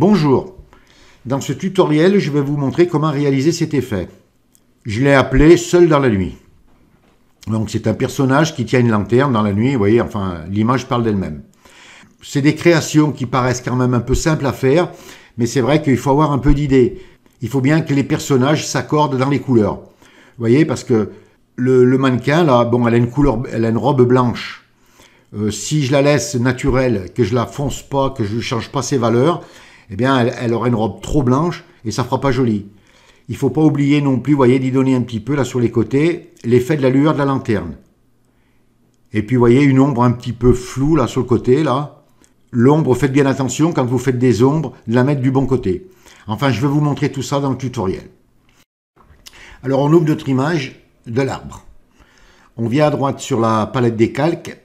Bonjour, dans ce tutoriel je vais vous montrer comment réaliser cet effet. Je l'ai appelé « Seul dans la nuit ». Donc c'est un personnage qui tient une lanterne dans la nuit, vous voyez, enfin l'image parle d'elle-même. C'est des créations qui paraissent quand même un peu simples à faire, mais c'est vrai qu'il faut avoir un peu d'idées. Il faut bien que les personnages s'accordent dans les couleurs. Vous voyez, parce que le, mannequin, là, bon, elle a une couleur, elle a une robe blanche. Euh, si je la laisse naturelle, que je la fonce pas, que je ne change pas ses valeurs, eh bien, elle, aura une robe trop blanche et ça fera pas joli. Il faut pas oublier non plus, voyez, d'y donner un petit peu, là, sur les côtés, l'effet de la lueur de la lanterne. Et puis, voyez, une ombre un petit peu floue, là, sur le côté, là. L'ombre, faites bien attention, quand vous faites des ombres, de la mettre du bon côté. Enfin, je vais vous montrer tout ça dans le tutoriel. Alors, on ouvre notre image de l'arbre. On vient à droite sur la palette des calques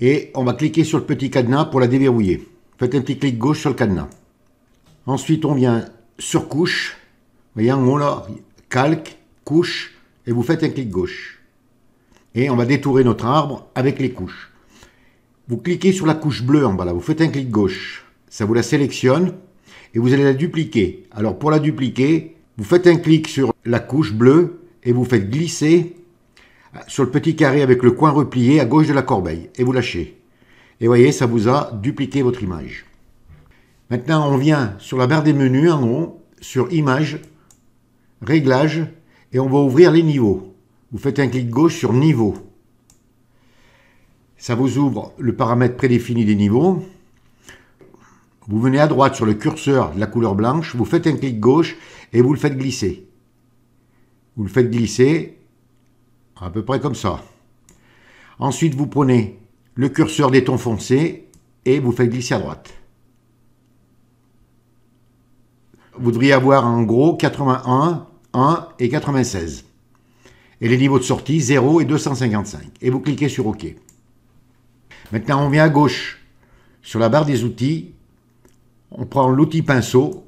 et on va cliquer sur le petit cadenas pour la déverrouiller. Faites un petit clic gauche sur le cadenas. Ensuite, on vient sur couche. voyez, on l'a calque, couche, et vous faites un clic gauche. Et on va détourer notre arbre avec les couches. Vous cliquez sur la couche bleue en bas là, vous faites un clic gauche. Ça vous la sélectionne et vous allez la dupliquer. Alors pour la dupliquer, vous faites un clic sur la couche bleue et vous faites glisser ah, sur le petit carré avec le coin replié à gauche de la corbeille et vous lâchez. Et voyez, ça vous a dupliqué votre image. Maintenant, on vient sur la barre des menus en haut, sur Images, Réglages, et on va ouvrir les niveaux. Vous faites un clic gauche sur Niveau. Ça vous ouvre le paramètre prédéfini des niveaux. Vous venez à droite sur le curseur de la couleur blanche, vous faites un clic gauche et vous le faites glisser. Vous le faites glisser à peu près comme ça. Ensuite, vous prenez le curseur des tons foncés et vous faites glisser à droite. vous devriez avoir en gros 81, 1 et 96. Et les niveaux de sortie 0 et 255. Et vous cliquez sur OK. Maintenant, on vient à gauche. Sur la barre des outils, on prend l'outil pinceau.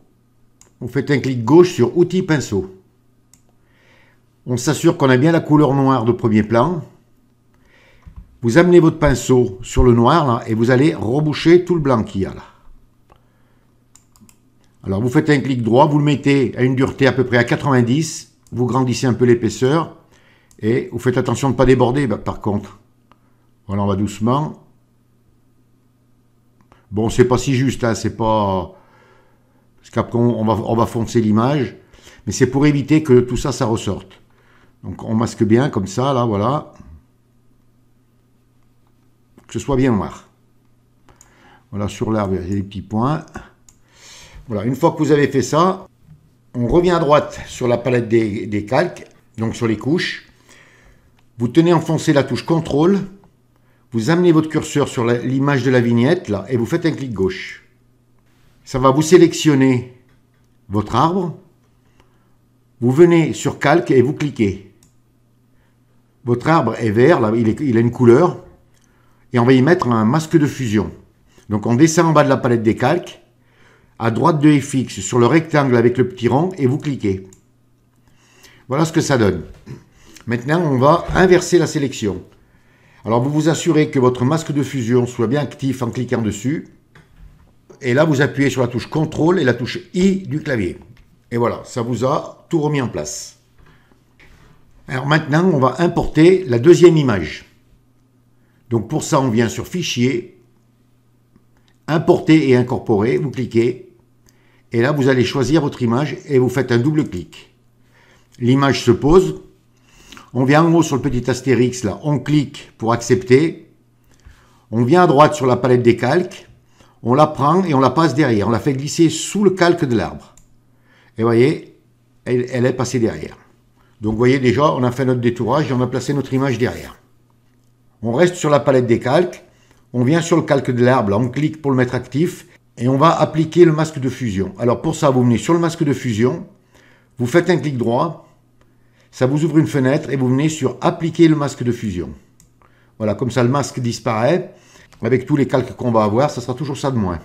On fait un clic gauche sur outil pinceau. On s'assure qu'on a bien la couleur noire de premier plan. Vous amenez votre pinceau sur le noir et vous allez reboucher tout le blanc qu'il y a là. Alors vous faites un clic droit, vous le mettez à une dureté à peu près à 90, vous grandissez un peu l'épaisseur, et vous faites attention de ne pas déborder bah, par contre. Voilà, on va doucement. Bon, c'est pas si juste, hein, c'est pas... Parce qu'après on va, on va foncer l'image, mais c'est pour éviter que tout ça, ça ressorte. Donc on masque bien comme ça, là, voilà. Que ce soit bien noir. Voilà, sur l'arbre, il y a des petits points. Voilà, une fois que vous avez fait ça, on revient à droite sur la palette des, calques, donc sur les couches. Vous tenez enfoncé la touche contrôle, vous amenez votre curseur sur l'image de la vignette là, et vous faites un clic gauche. Ça va vous sélectionner votre arbre. Vous venez sur calque et vous cliquez. Votre arbre est vert, là, il a une couleur. Et on va y mettre un masque de fusion. Donc on descend en bas de la palette des calques à droite de FX sur le rectangle avec le petit rang et vous cliquez. Voilà ce que ça donne. Maintenant, on va inverser la sélection. Alors, vous vous assurez que votre masque de fusion soit bien actif en cliquant dessus. Et là, vous appuyez sur la touche CTRL et la touche I du clavier. Et voilà, ça vous a tout remis en place. Alors maintenant, on va importer la deuxième image. Donc pour ça, on vient sur Fichier, Importer et incorporer, vous cliquez et là, vous allez choisir votre image et vous faites un double clic. L'image se pose. On vient en haut sur le petit astérix, là, on clique pour accepter. On vient à droite sur la palette des calques. On la prend et on la passe derrière. On la fait glisser sous le calque de l'arbre. Et voyez, elle, est passée derrière. Donc vous voyez déjà, on a fait notre détourage et on a placé notre image derrière. On reste sur la palette des calques. On vient sur le calque de l'arbre, on clique pour le mettre actif et on va appliquer le masque de fusion. Alors pour ça, vous venez sur le masque de fusion, vous faites un clic droit, ça vous ouvre une fenêtre et vous venez sur appliquer le masque de fusion. Voilà, comme ça le masque disparaît. Avec tous les calques qu'on va avoir, ça sera toujours ça de moins.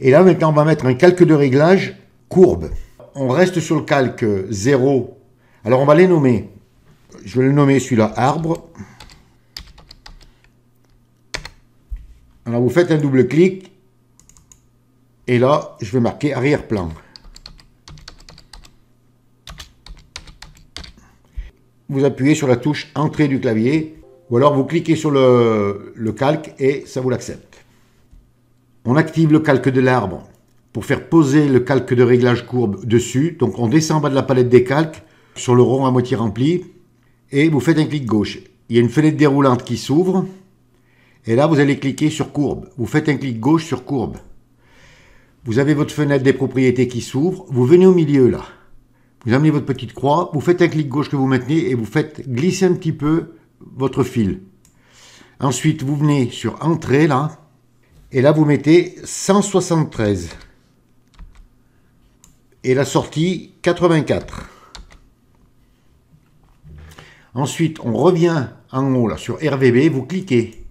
Et là maintenant, on va mettre un calque de réglage courbe. On reste sur le calque 0. Alors on va les nommer. Je vais le nommer celui-là arbre. Alors vous faites un double clic et là, je vais marquer arrière-plan. Vous appuyez sur la touche entrée du clavier ou alors vous cliquez sur le, calque et ça vous l'accepte. On active le calque de l'arbre pour faire poser le calque de réglage courbe dessus. Donc on descend en bas de la palette des calques sur le rond à moitié rempli et vous faites un clic gauche. Il y a une fenêtre déroulante qui s'ouvre et là vous allez cliquer sur courbe. Vous faites un clic gauche sur courbe. Vous avez votre fenêtre des propriétés qui s'ouvre, vous venez au milieu là. Vous amenez votre petite croix, vous faites un clic gauche que vous maintenez et vous faites glisser un petit peu votre fil. Ensuite, vous venez sur Entrée là, et là vous mettez 173. Et la sortie 84. Ensuite, on revient en haut là sur RVB, vous cliquez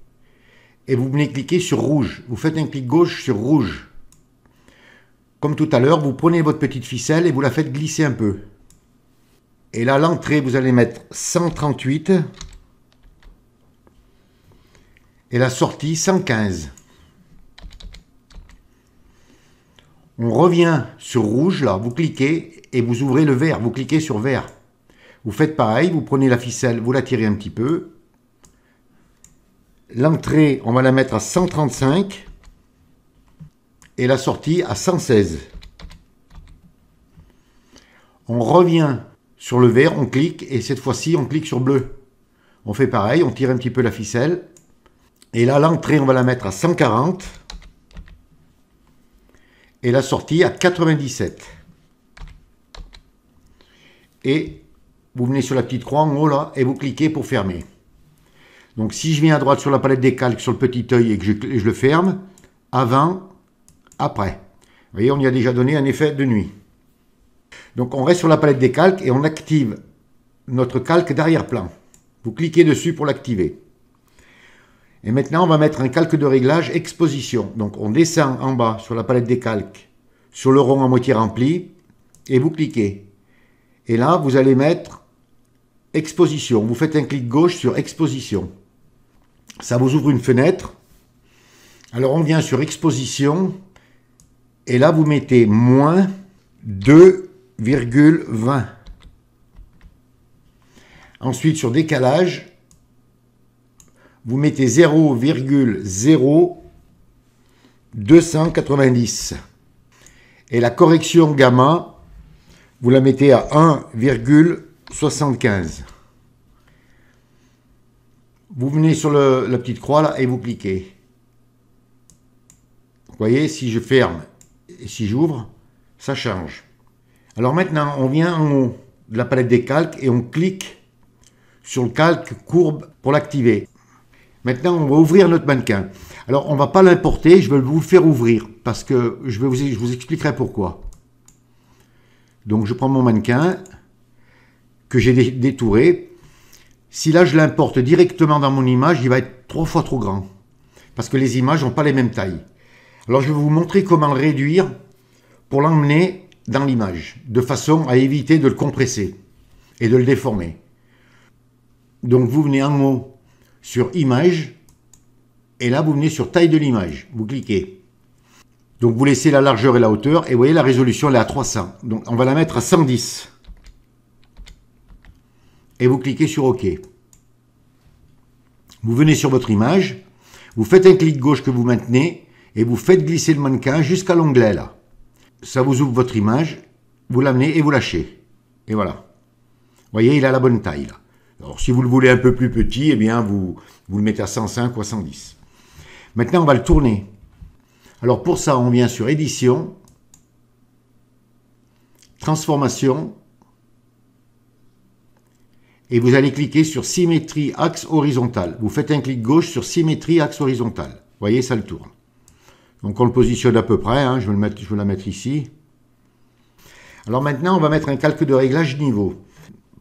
et vous venez cliquer sur rouge. Vous faites un clic gauche sur rouge. Comme tout à l'heure, vous prenez votre petite ficelle et vous la faites glisser un peu. Et là, l'entrée, vous allez mettre 138. Et la sortie, 115. On revient sur rouge, là, vous cliquez et vous ouvrez le vert, vous cliquez sur vert. Vous faites pareil, vous prenez la ficelle, vous la tirez un petit peu. L'entrée, on va la mettre à 135 et la sortie à 116. On revient sur le vert, on clique et cette fois-ci on clique sur bleu. On fait pareil, on tire un petit peu la ficelle. Et là, l'entrée, on va la mettre à 140. Et la sortie à 97. Et vous venez sur la petite croix en haut là et vous cliquez pour fermer. Donc si je viens à droite sur la palette des calques sur le petit œil et que je, le ferme, avant après. Vous voyez, on y a déjà donné un effet de nuit. Donc on reste sur la palette des calques et on active notre calque d'arrière-plan. Vous cliquez dessus pour l'activer. Et maintenant, on va mettre un calque de réglage exposition. Donc on descend en bas sur la palette des calques, sur le rond à moitié rempli, et vous cliquez. Et là, vous allez mettre exposition. Vous faites un clic gauche sur exposition. Ça vous ouvre une fenêtre. Alors on vient sur exposition, et là, vous mettez moins 2,20. Ensuite, sur décalage, vous mettez 0,0290. Et la correction gamma, vous la mettez à 1,75. Vous venez sur la petite croix là et vous cliquez. Vous voyez, si je ferme et si j'ouvre, ça change. Alors maintenant, on vient en haut de la palette des calques et on clique sur le calque courbe pour l'activer. Maintenant, on va ouvrir notre mannequin. Alors, on ne va pas l'importer, je vais vous faire ouvrir parce que je, vais vous, je vous expliquerai pourquoi. Donc, je prends mon mannequin que j'ai détouré. Si là, je l'importe directement dans mon image, il va être trois fois trop grand parce que les images n'ont pas les mêmes tailles. Alors je vais vous montrer comment le réduire pour l'emmener dans l'image, de façon à éviter de le compresser et de le déformer. Donc vous venez en haut sur Image, et là vous venez sur Taille de l'image, vous cliquez. Donc vous laissez la largeur et la hauteur, et vous voyez la résolution elle est à 300. Donc on va la mettre à 110. Et vous cliquez sur OK. Vous venez sur votre image, vous faites un clic gauche que vous maintenez, et vous faites glisser le mannequin jusqu'à l'onglet là. Ça vous ouvre votre image, vous l'amenez et vous lâchez. Et voilà. Vous voyez, il a la bonne taille là. Alors si vous le voulez un peu plus petit, eh bien vous, vous le mettez à 105 ou à 110. Maintenant, on va le tourner. Alors pour ça, on vient sur édition, transformation, et vous allez cliquer sur symétrie axe horizontal. Vous faites un clic gauche sur symétrie axe horizontal. Vous voyez, ça le tourne. Donc on le positionne à peu près, hein, je, vais mettre, la mettre ici. Alors maintenant, on va mettre un calque de réglage niveau.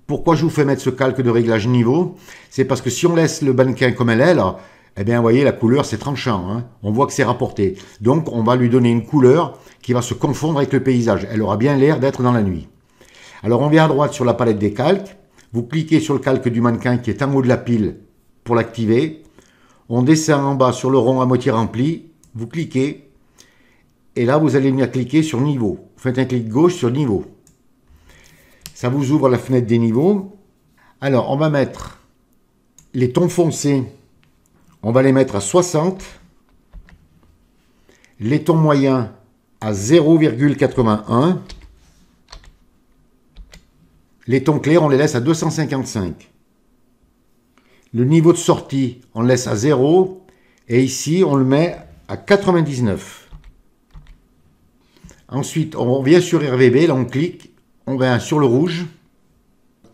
Pourquoi je vous fais mettre ce calque de réglage niveau C'est parce que si on laisse le mannequin comme elle est, là, eh bien, voyez, la couleur, c'est tranchant. Hein. on voit que c'est rapporté. Donc, on va lui donner une couleur qui va se confondre avec le paysage. Elle aura bien l'air d'être dans la nuit. Alors, on vient à droite sur la palette des calques. Vous cliquez sur le calque du mannequin qui est en haut de la pile pour l'activer. On descend en bas sur le rond à moitié rempli vous cliquez, et là vous allez venir cliquer sur niveau. Vous faites un clic gauche sur niveau. Ça vous ouvre la fenêtre des niveaux. Alors on va mettre les tons foncés, on va les mettre à 60. Les tons moyens à 0,81. Les tons clairs, on les laisse à 255. Le niveau de sortie, on laisse à 0. Et ici, on le met à 99. Ensuite, on revient sur RVB, là on clique, on vient sur le rouge.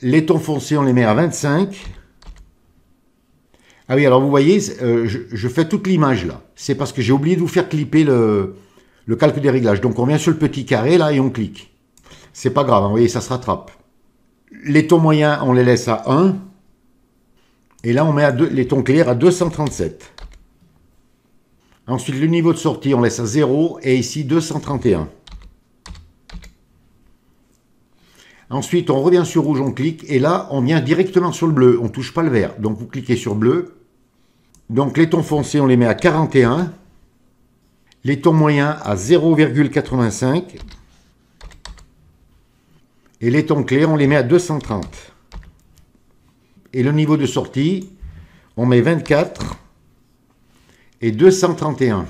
Les tons foncés, on les met à 25. Ah oui, alors vous voyez, euh, je, fais toute l'image là. C'est parce que j'ai oublié de vous faire clipper le, le calque des réglages. Donc on vient sur le petit carré là et on clique. C'est pas grave, hein, vous voyez, ça se rattrape. Les tons moyens, on les laisse à 1. Et là, on met à les tons clairs à 237. Ensuite, le niveau de sortie, on laisse à 0 et ici 231. Ensuite, on revient sur rouge, on clique et là, on vient directement sur le bleu. On ne touche pas le vert. Donc, vous cliquez sur bleu. Donc, les tons foncés, on les met à 41. Les tons moyens à 0,85. Et les tons clairs, on les met à 230. Et le niveau de sortie, on met 24 et 231.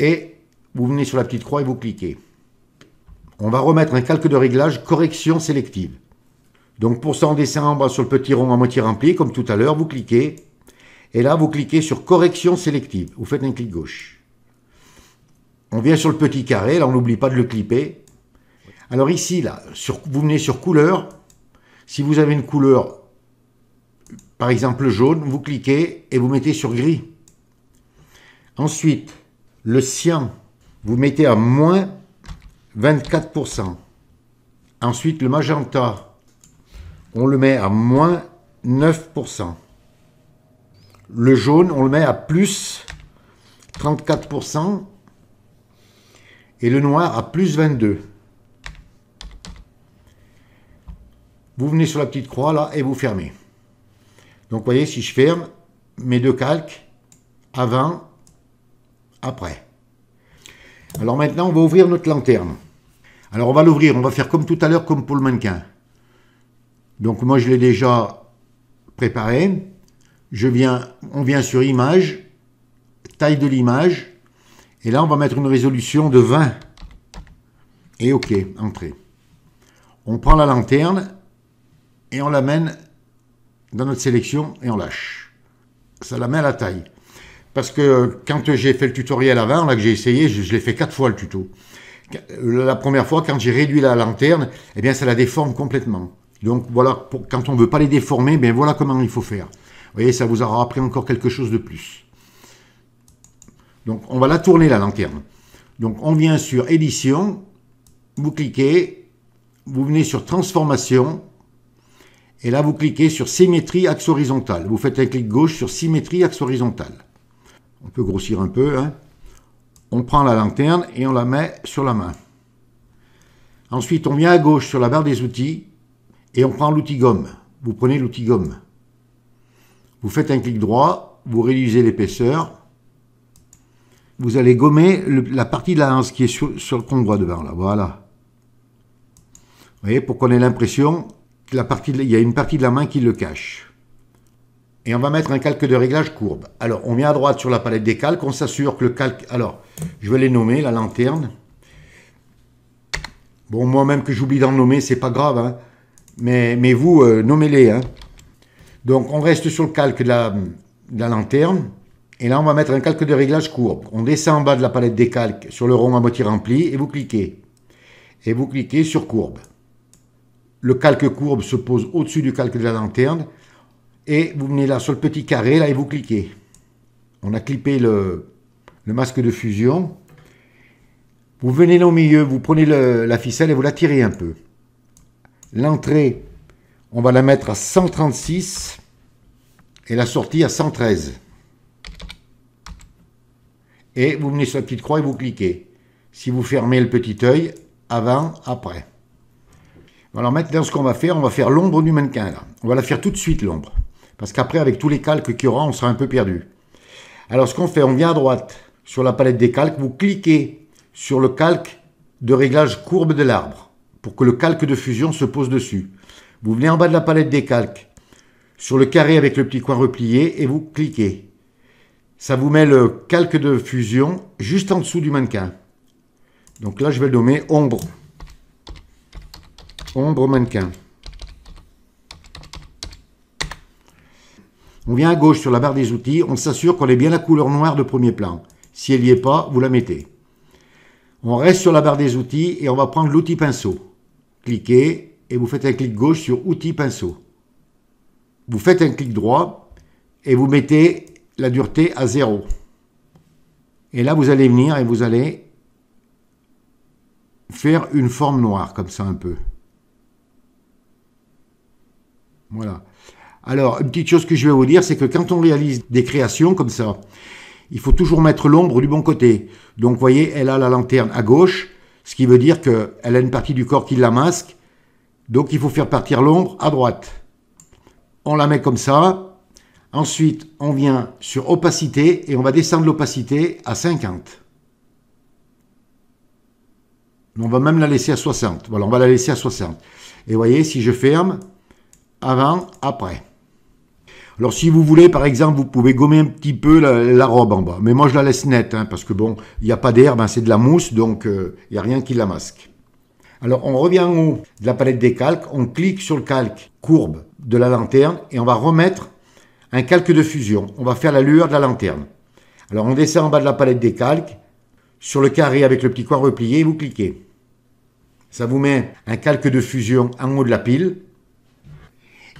Et vous venez sur la petite croix et vous cliquez. On va remettre un calque de réglage correction sélective. Donc pour ça, on en sur le petit rond à moitié rempli, comme tout à l'heure, vous cliquez. Et là, vous cliquez sur correction sélective. Vous faites un clic gauche. On vient sur le petit carré, là on n'oublie pas de le clipper. Alors ici, là, vous venez sur couleur. Si vous avez une couleur par exemple jaune, vous cliquez et vous mettez sur gris. Ensuite, le cyan, vous mettez à moins 24%. Ensuite, le magenta, on le met à moins 9%. Le jaune, on le met à plus 34%. Et le noir à plus 22%. Vous venez sur la petite croix là et vous fermez. Donc vous voyez, si je ferme, mes deux calques, avant, après. Alors maintenant, on va ouvrir notre lanterne. Alors on va l'ouvrir, on va faire comme tout à l'heure, comme pour le mannequin. Donc moi je l'ai déjà préparé. Je viens, on vient sur image, taille de l'image. Et là on va mettre une résolution de 20. Et ok, entrée. On prend la lanterne et on l'amène dans notre sélection et on lâche. Ça la met à la taille. Parce que quand j'ai fait le tutoriel avant, là que j'ai essayé, je, l'ai fait quatre fois le tuto. Euh, la première fois, quand j'ai réduit la lanterne, eh bien ça la déforme complètement. Donc voilà, quand on ne veut pas les déformer, bien voilà comment il faut faire. Vous voyez, ça vous aura appris encore quelque chose de plus. Donc on va la tourner la lanterne. Donc on vient sur édition, vous cliquez, vous venez sur transformation, et là, vous cliquez sur symétrie axe horizontal. Vous faites un clic gauche sur symétrie axe horizontal. On peut grossir un peu. Hein. On prend la lanterne et on la met sur la main. Ensuite, on vient à gauche sur la barre des outils et on prend l'outil gomme. Vous prenez l'outil gomme. Vous faites un clic droit, vous réduisez l'épaisseur. Vous allez gommer la partie de la lance qui est sur, le compte droit devant là. Voilà. Vous voyez, pour qu'on ait l'impression il y a une partie de la main qui le cache. Et on va mettre un calque de réglage courbe. Alors, on vient à droite sur la palette des calques, on s'assure que le calque... Alors, je vais les nommer, la lanterne. Bon, moi-même que j'oublie d'en nommer, c'est pas grave, hein. mais, vous, euh, nommez-les. Hein. Donc, on reste sur le calque de la lanterne. Et là, on va mettre un calque de réglage courbe. On descend en bas de la palette des calques sur le rond à moitié rempli et vous cliquez. Et vous cliquez sur courbe le calque courbe se pose au-dessus du calque de la lanterne, et vous venez là sur le petit carré, là, et vous cliquez. On a clippé le, masque de fusion. Vous venez là au milieu, vous prenez la ficelle et vous la tirez un peu. L'entrée, on va la mettre à 136 et la sortie à 113. Et vous venez sur la petite croix et vous cliquez. Si vous fermez le petit œil, avant, après. Alors maintenant, ce qu'on va faire, on va faire l'ombre du mannequin. On va la faire tout de suite, l'ombre. Parce qu'après, avec tous les calques qu'il y aura, on sera un peu perdu. Alors ce qu'on fait, on vient à droite sur la palette des calques, vous cliquez sur le calque de réglage courbe de l'arbre pour que le calque de fusion se pose dessus. Vous venez en bas de la palette des calques, sur le carré avec le petit coin replié et vous cliquez. Ça vous met le calque de fusion juste en dessous du mannequin. Donc là, je vais le nommer ombre ombre mannequin. On vient à gauche sur la barre des outils, on s'assure qu'on ait bien la couleur noire de premier plan. Si elle n'y est pas, vous la mettez. On reste sur la barre des outils et on va prendre l'outil pinceau. Cliquez et vous faites un clic gauche sur outil pinceau. Vous faites un clic droit et vous mettez la dureté à 0. Et là, vous allez venir et vous allez faire une forme noire, comme ça un peu. Voilà. Alors, une petite chose que je vais vous dire, c'est que quand on réalise des créations comme ça, il faut toujours mettre l'ombre du bon côté. Donc, vous voyez, elle a la lanterne à gauche, ce qui veut dire qu'elle a une partie du corps qui la masque. Donc, il faut faire partir l'ombre à droite. On la met comme ça. Ensuite, on vient sur opacité et on va descendre l'opacité à 50. On va même la laisser à 60. Voilà, on va la laisser à 60. Et vous voyez, si je ferme, avant, après. Alors si vous voulez, par exemple, vous pouvez gommer un petit peu la, robe en bas. Mais moi, je la laisse nette, hein, parce que bon, il n'y a pas d'herbe, hein, c'est de la mousse, donc euh, il y n'y a rien qui la masque. Alors on revient en haut de la palette des calques, on clique sur le calque courbe de la lanterne et on va remettre un calque de fusion. On va faire la lueur de la lanterne. Alors on descend en bas de la palette des calques, sur le carré avec le petit coin replié, et vous cliquez. Ça vous met un calque de fusion en haut de la pile.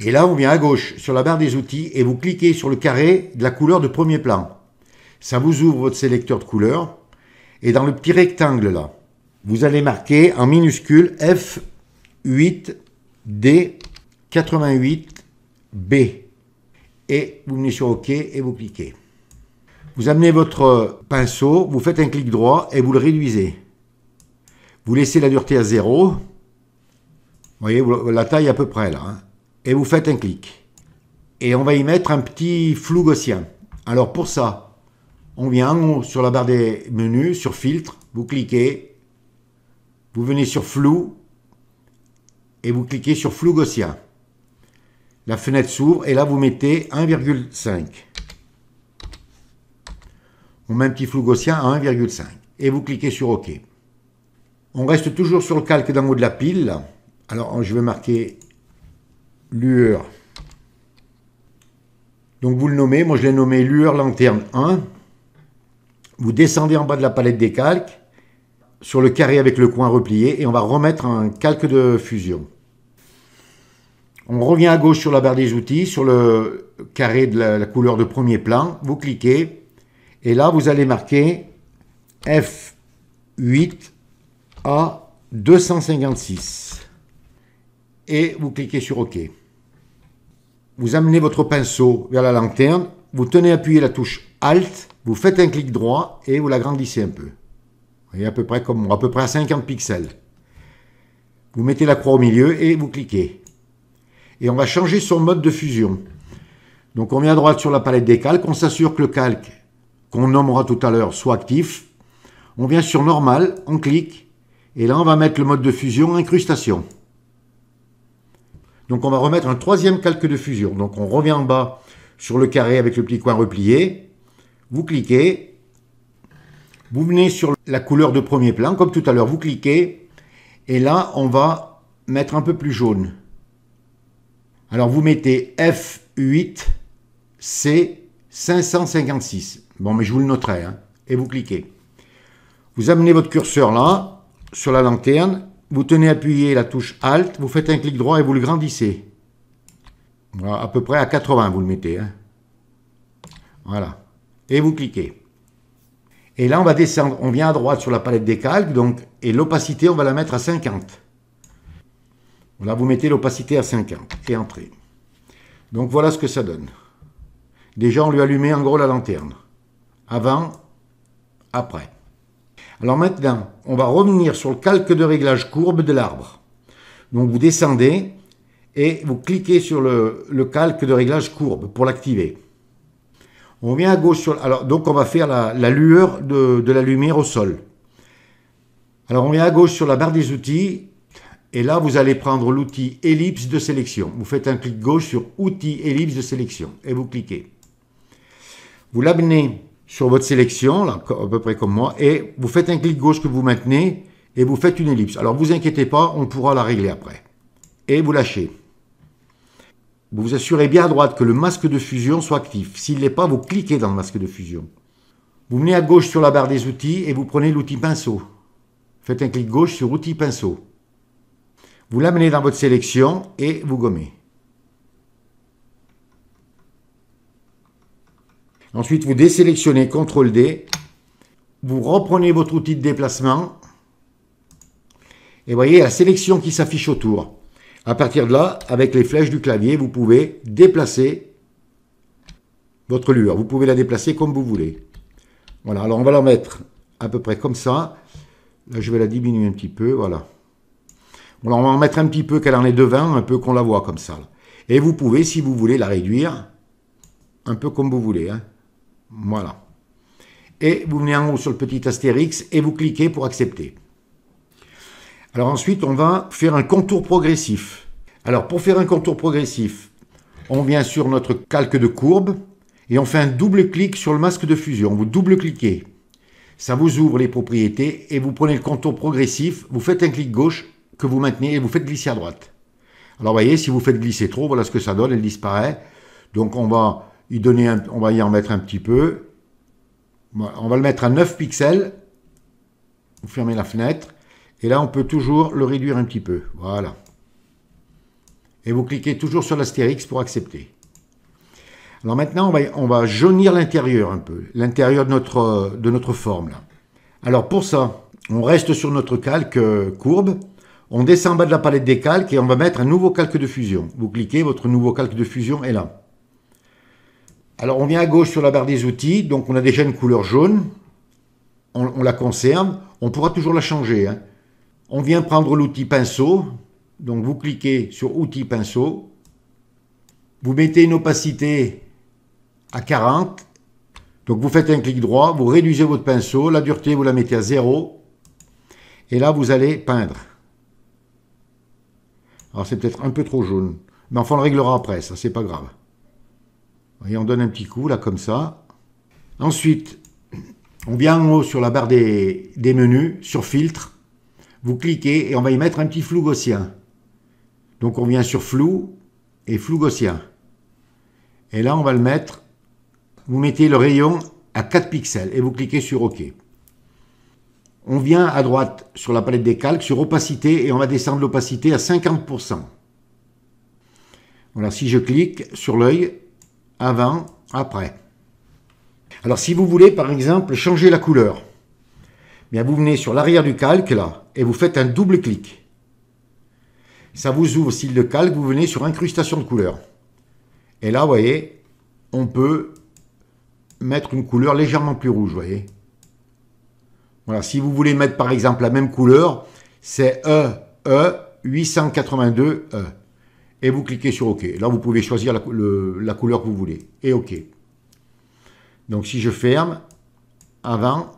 Et là, on vient à gauche sur la barre des outils et vous cliquez sur le carré de la couleur de premier plan. Ça vous ouvre votre sélecteur de couleurs. Et dans le petit rectangle là, vous allez marquer en minuscule F8D88B. Et vous venez sur OK et vous cliquez. Vous amenez votre pinceau, vous faites un clic droit et vous le réduisez. Vous laissez la dureté à 0. Vous voyez, la taille à peu près là. Hein et vous faites un clic. Et on va y mettre un petit flou gaussien. Alors pour ça, on vient sur la barre des menus, sur filtre, vous cliquez, vous venez sur flou et vous cliquez sur flou gaussien. La fenêtre s'ouvre et là vous mettez 1,5. On met un petit flou gaussien à 1,5 et vous cliquez sur OK. On reste toujours sur le calque d'en haut de la pile. Alors je vais marquer lueur. Donc vous le nommez, moi je l'ai nommé lueur lanterne 1. Vous descendez en bas de la palette des calques, sur le carré avec le coin replié, et on va remettre un calque de fusion. On revient à gauche sur la barre des outils, sur le carré de la, couleur de premier plan, vous cliquez, et là vous allez marquer F8 à 256 et vous cliquez sur OK. Vous amenez votre pinceau vers la lanterne, vous tenez appuyé la touche Alt, vous faites un clic droit et vous l'agrandissez un peu. Vous voyez à peu près comme à peu près à 50 pixels. Vous mettez la croix au milieu et vous cliquez. Et on va changer son mode de fusion. Donc on vient à droite sur la palette des calques, on s'assure que le calque qu'on nommera tout à l'heure soit actif. On vient sur normal, on clique, et là on va mettre le mode de fusion incrustation. Donc on va remettre un troisième calque de fusion. Donc on revient en bas sur le carré avec le petit coin replié. Vous cliquez. Vous venez sur la couleur de premier plan, comme tout à l'heure. Vous cliquez. Et là, on va mettre un peu plus jaune. Alors vous mettez F8 C556. Bon, mais je vous le noterai. Hein. Et vous cliquez. Vous amenez votre curseur là, sur la lanterne, vous tenez appuyé la touche Alt, vous faites un clic droit et vous le grandissez. Voilà, à peu près à 80, vous le mettez. Hein. Voilà. Et vous cliquez. Et là, on va descendre. On vient à droite sur la palette des calques. Donc, et l'opacité, on va la mettre à 50. Là, vous mettez l'opacité à 50 et entrée. Donc, voilà ce que ça donne. Déjà, on lui allumait en gros la lanterne. Avant, après. Alors maintenant, on va revenir sur le calque de réglage courbe de l'arbre. Donc vous descendez et vous cliquez sur le, calque de réglage courbe pour l'activer. On vient à gauche sur... Alors, donc on va faire la, lueur de, de, la lumière au sol. Alors on vient à gauche sur la barre des outils et là vous allez prendre l'outil ellipse de sélection. Vous faites un clic gauche sur outil ellipse de sélection et vous cliquez. Vous l'amenez sur votre sélection, là, à peu près comme moi, et vous faites un clic gauche que vous maintenez et vous faites une ellipse. Alors vous inquiétez pas, on pourra la régler après. Et vous lâchez. Vous vous assurez bien à droite que le masque de fusion soit actif. S'il n'est l'est pas, vous cliquez dans le masque de fusion. Vous venez à gauche sur la barre des outils et vous prenez l'outil pinceau. Faites un clic gauche sur outil pinceau. Vous l'amenez dans votre sélection et vous gommez. Ensuite, vous désélectionnez CTRL D. Vous reprenez votre outil de déplacement. Et voyez la sélection qui s'affiche autour. À partir de là, avec les flèches du clavier, vous pouvez déplacer votre lueur. Vous pouvez la déplacer comme vous voulez. Voilà, alors on va la mettre à peu près comme ça. Là, je vais la diminuer un petit peu, voilà. on va en mettre un petit peu qu'elle en est devant, un peu qu'on la voit comme ça. Et vous pouvez, si vous voulez, la réduire un peu comme vous voulez. Hein. Voilà. Et vous venez en haut sur le petit astérix et vous cliquez pour accepter. Alors ensuite, on va faire un contour progressif. Alors pour faire un contour progressif, on vient sur notre calque de courbe et on fait un double clic sur le masque de fusion. Vous double-cliquez. Ça vous ouvre les propriétés et vous prenez le contour progressif, vous faites un clic gauche que vous maintenez et vous faites glisser à droite. Alors vous voyez, si vous faites glisser trop, voilà ce que ça donne, elle disparaît. Donc on va on va y en mettre un petit peu. On va le mettre à 9 pixels. Vous fermez la fenêtre. Et là, on peut toujours le réduire un petit peu. Voilà. Et vous cliquez toujours sur l'astérix pour accepter. Alors maintenant, on va, jaunir l'intérieur un peu. L'intérieur de notre, de notre forme. Là. Alors pour ça, on reste sur notre calque euh, courbe. On descend en bas de la palette des calques et on va mettre un nouveau calque de fusion. Vous cliquez, votre nouveau calque de fusion est là. Alors on vient à gauche sur la barre des outils, donc on a déjà une couleur jaune, on, la conserve, on pourra toujours la changer. Hein. On vient prendre l'outil pinceau, donc vous cliquez sur outil pinceau, vous mettez une opacité à 40, donc vous faites un clic droit, vous réduisez votre pinceau, la dureté vous la mettez à 0, et là vous allez peindre. Alors c'est peut-être un peu trop jaune, mais enfin on le réglera après, ça c'est pas grave. Voyez, on donne un petit coup, là, comme ça. Ensuite, on vient en haut sur la barre des, des menus, sur filtre. Vous cliquez et on va y mettre un petit flou gaussien. Donc on vient sur flou et flou gaussien. Et là, on va le mettre, vous mettez le rayon à 4 pixels et vous cliquez sur OK. On vient à droite sur la palette des calques, sur opacité, et on va descendre l'opacité à 50%. Voilà, si je clique sur l'œil, avant, après. Alors si vous voulez par exemple changer la couleur, bien vous venez sur l'arrière du calque là et vous faites un double clic. Ça vous ouvre style le calque, vous venez sur incrustation de couleur. Et là, vous voyez, on peut mettre une couleur légèrement plus rouge, vous voyez. Voilà, si vous voulez mettre par exemple la même couleur, c'est E, E, 882E et vous cliquez sur OK. Là, vous pouvez choisir la, couleur que vous voulez et OK. Donc, si je ferme, avant,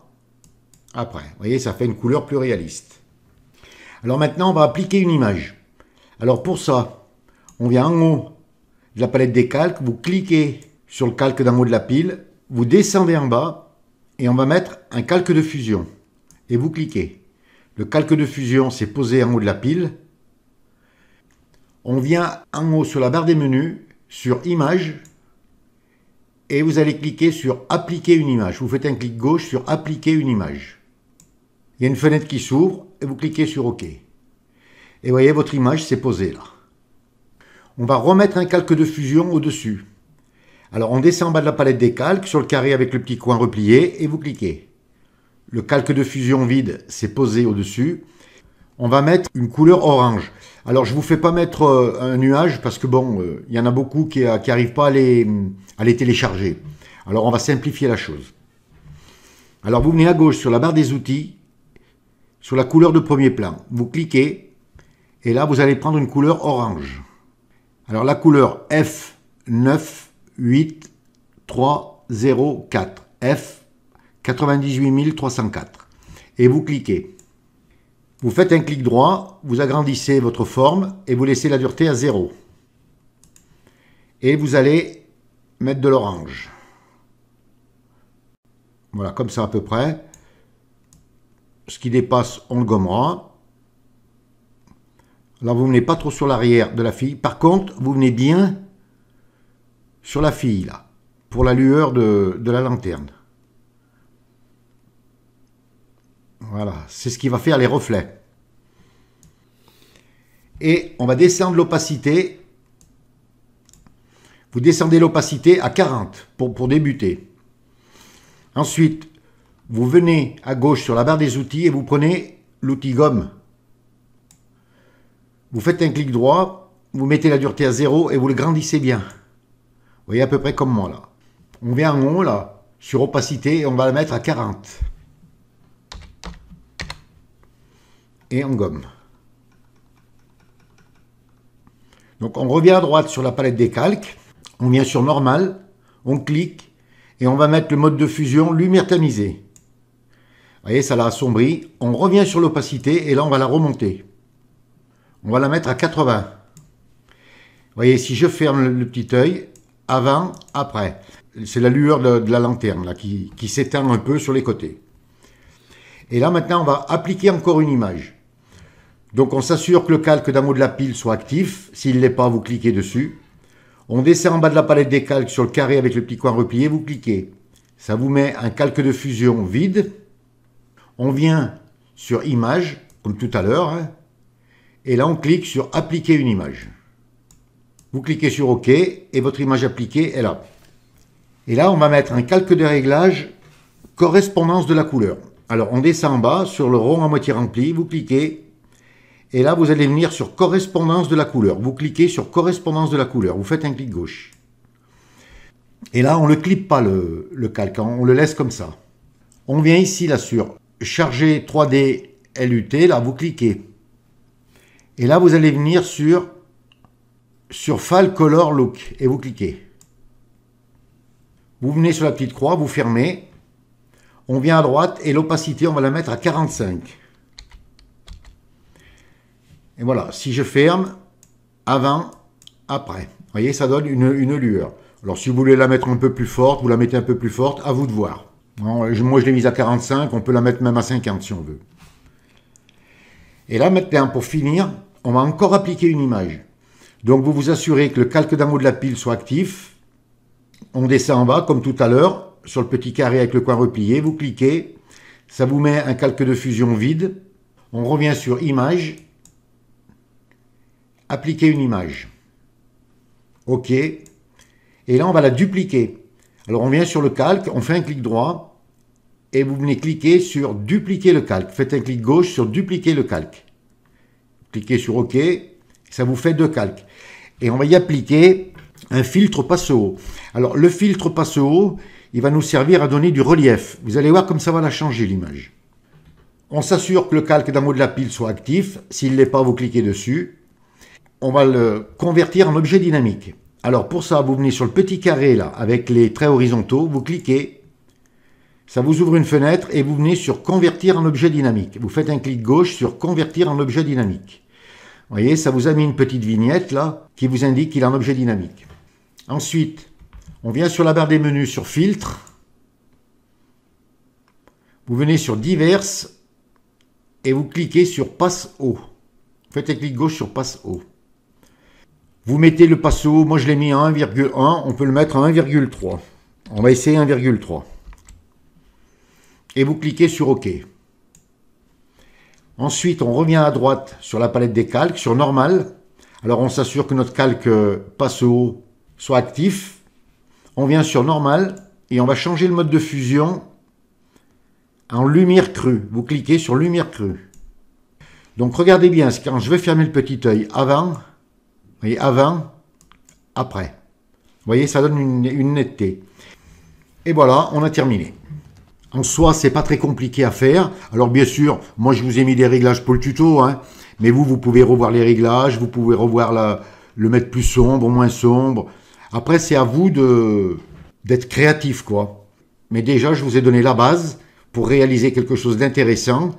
après. Vous voyez, ça fait une couleur plus réaliste. Alors maintenant, on va appliquer une image. Alors pour ça, on vient en haut de la palette des calques, vous cliquez sur le calque d'en haut de la pile, vous descendez en bas et on va mettre un calque de fusion. Et vous cliquez. Le calque de fusion s'est posé en haut de la pile on vient en haut sur la barre des menus, sur Image et vous allez cliquer sur Appliquer une image. Vous faites un clic gauche sur Appliquer une image. Il y a une fenêtre qui s'ouvre et vous cliquez sur OK. Et voyez, votre image s'est posée là. On va remettre un calque de fusion au-dessus. Alors on descend en bas de la palette des calques, sur le carré avec le petit coin replié, et vous cliquez. Le calque de fusion vide s'est posé au-dessus on va mettre une couleur orange. Alors je vous fais pas mettre euh, un nuage parce que bon, euh, il y en a beaucoup qui n'arrivent euh, pas à les, télécharger. Alors on va simplifier la chose. Alors vous venez à gauche sur la barre des outils, sur la couleur de premier plan. Vous cliquez et là vous allez prendre une couleur orange. Alors la couleur F 98304 F98304 et vous cliquez. Vous faites un clic droit, vous agrandissez votre forme et vous laissez la dureté à zéro. Et vous allez mettre de l'orange. Voilà, comme ça à peu près. Ce qui dépasse, on le gommera. Là, vous ne venez pas trop sur l'arrière de la fille. Par contre, vous venez bien sur la fille, là, pour la lueur de la lanterne. Voilà, c'est ce qui va faire les reflets. Et on va descendre l'opacité. Vous descendez l'opacité à 40 pour, débuter. Ensuite, vous venez à gauche sur la barre des outils et vous prenez l'outil gomme. Vous faites un clic droit, vous mettez la dureté à 0 et vous le grandissez bien. Vous voyez à peu près comme moi là. On vient en haut là, sur opacité, et on va le mettre à 40. et en gomme. Donc on revient à droite sur la palette des calques, on vient sur normal, on clique et on va mettre le mode de fusion lumière tamisée. Vous voyez, ça l'a assombri. On revient sur l'opacité et là on va la remonter. On va la mettre à 80. Vous voyez, si je ferme le, petit œil, avant, après. C'est la lueur de, la lanterne là, qui, qui s'éteint un peu sur les côtés. Et là maintenant on va appliquer encore une image. Donc on s'assure que le calque d'un mot de la pile soit actif. S'il ne l'est pas, vous cliquez dessus. On descend en bas de la palette des calques sur le carré avec le petit coin replié, vous cliquez. Ça vous met un calque de fusion vide. On vient sur Image, comme tout à l'heure. Hein. Et là, on clique sur Appliquer une image. Vous cliquez sur OK et votre image appliquée est là. Et là, on va mettre un calque de réglage correspondance de la couleur. Alors, on descend en bas sur le rond à moitié rempli, vous cliquez et là, vous allez venir sur correspondance de la couleur. Vous cliquez sur correspondance de la couleur. Vous faites un clic gauche. Et là, on ne le clip pas le, calque, on le laisse comme ça. On vient ici là sur charger 3D LUT, là vous cliquez. Et là, vous allez venir sur, sur File Color Look et vous cliquez. Vous venez sur la petite croix, vous fermez. On vient à droite et l'opacité, on va la mettre à 45. Et voilà, si je ferme, avant, après. Vous voyez, ça donne une, une, lueur. Alors si vous voulez la mettre un peu plus forte, vous la mettez un peu plus forte, à vous de voir. moi, je l'ai mise à 45, on peut la mettre même à 50 si on veut. Et là, maintenant, pour finir, on va encore appliquer une image. Donc vous vous assurez que le calque d'amour de la pile soit actif. On descend en bas, comme tout à l'heure, sur le petit carré avec le coin replié. Vous cliquez, ça vous met un calque de fusion vide. On revient sur Image, appliquer une image. OK. Et là, on va la dupliquer. Alors, on vient sur le calque, on fait un clic droit, et vous venez cliquer sur dupliquer le calque. Faites un clic gauche sur dupliquer le calque. Cliquez sur OK, ça vous fait deux calques. Et on va y appliquer un filtre passe haut. Alors, le filtre passe haut, il va nous servir à donner du relief. Vous allez voir comme ça va la changer l'image. On s'assure que le calque d'un mot de la pile soit actif. S'il ne l'est pas, vous cliquez dessus on va le convertir en objet dynamique. Alors pour ça, vous venez sur le petit carré là, avec les traits horizontaux, vous cliquez, ça vous ouvre une fenêtre et vous venez sur convertir en objet dynamique. Vous faites un clic gauche sur convertir en objet dynamique. Vous voyez, ça vous a mis une petite vignette là, qui vous indique qu'il est en objet dynamique. Ensuite, on vient sur la barre des menus, sur filtre, vous venez sur diverses et vous cliquez sur passe haut. Faites un clic gauche sur passe haut. Vous mettez le passo, moi je l'ai mis à 1,1, on peut le mettre à 1,3. On va essayer 1,3. Et vous cliquez sur OK. Ensuite, on revient à droite sur la palette des calques, sur normal. Alors, on s'assure que notre calque passo soit actif. On vient sur normal et on va changer le mode de fusion en lumière crue. Vous cliquez sur lumière crue. Donc, regardez bien, quand je vais fermer le petit œil avant, vous voyez, avant, après. Vous voyez, ça donne une, netteté. Et voilà, on a terminé. En soi, c'est pas très compliqué à faire. Alors bien sûr, moi je vous ai mis des réglages pour le tuto, hein. mais vous, vous pouvez revoir les réglages, vous pouvez revoir le mettre plus sombre, moins sombre. Après, c'est à vous de d'être créatif, quoi. Mais déjà, je vous ai donné la base pour réaliser quelque chose d'intéressant.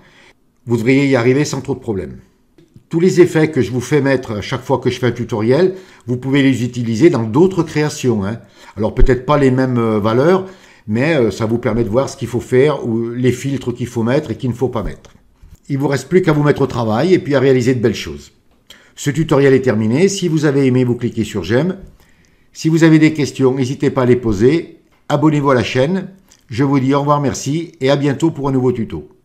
Vous devriez y arriver sans trop de problèmes. Tous les effets que je vous fais mettre à chaque fois que je fais un tutoriel, vous pouvez les utiliser dans d'autres créations. Hein. Alors peut-être pas les mêmes euh, valeurs, mais euh, ça vous permet de voir ce qu'il faut faire, ou les filtres qu'il faut mettre et qu'il ne faut pas mettre. Il vous reste plus qu'à vous mettre au travail et puis à réaliser de belles choses. Ce tutoriel est terminé. Si vous avez aimé, vous cliquez sur j'aime. Si vous avez des questions, n'hésitez pas à les poser. Abonnez-vous à la chaîne. Je vous dis au revoir, merci et à bientôt pour un nouveau tuto.